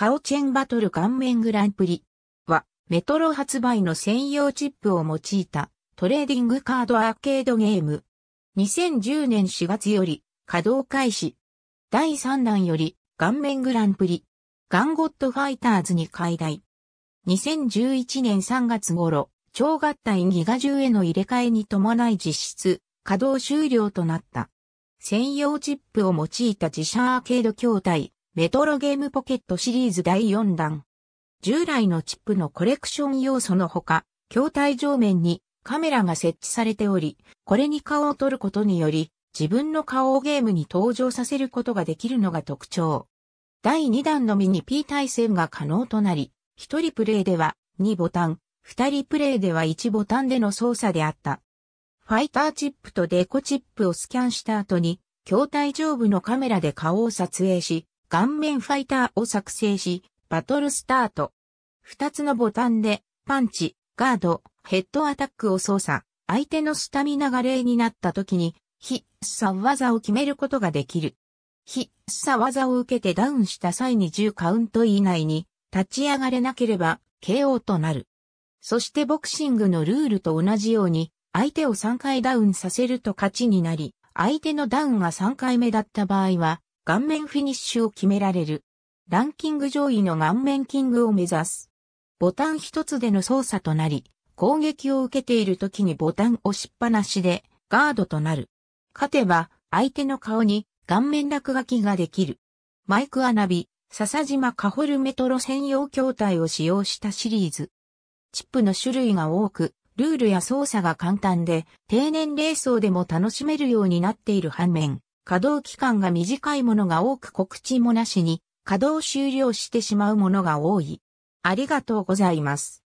カオチェンバトル顔面グランプリは、メトロ発売の専用チップを用いたトレーディングカードアーケードゲーム。2010年4月より稼働開始。第3弾より顔面グランプリ。ガンゴットファイターズに解体。2011年3月頃、超合体ギガ10への入れ替えに伴い実質、稼働終了となった。専用チップを用いた自社アーケード筐体、メトロゲームポケットシリーズ第4弾。従来のチップのコレクション要素のほか、筐体上面にカメラが設置されており、これに顔を撮ることにより、自分の顔をゲームに登場させることができるのが特徴。第2弾のみに P 対戦が可能となり、1人プレイでは2ボタン、2人プレイでは1ボタンでの操作であった。ファイターチップとデコチップをスキャンした後に、筐体上部のカメラで顔を撮影し、顔面ファイターを作成し、バトルスタート。二つのボタンで、パンチ、ガード、ヘッドアタックを操作、相手のスタミナが例になった時に、必殺技を決めることができる。必殺技を受けてダウンした際に10カウント以内に立ち上がれなければ KO となる。そしてボクシングのルールと同じように相手を3回ダウンさせると勝ちになり、相手のダウンが3回目だった場合は顔面フィニッシュを決められる。ランキング上位の顔面キングを目指す。ボタン一つでの操作となり、攻撃を受けている時にボタン押しっぱなしでガードとなる。勝てば相手の顔に顔面落書きができる。マイクアナビ、笹島カホルメトロ専用筐体を使用したシリーズ。チップの種類が多く、ルールや操作が簡単で、低年齢層でも楽しめるようになっている反面、稼働期間が短いものが多く告知もなしに稼働終了してしまうものが多い。ありがとうございます。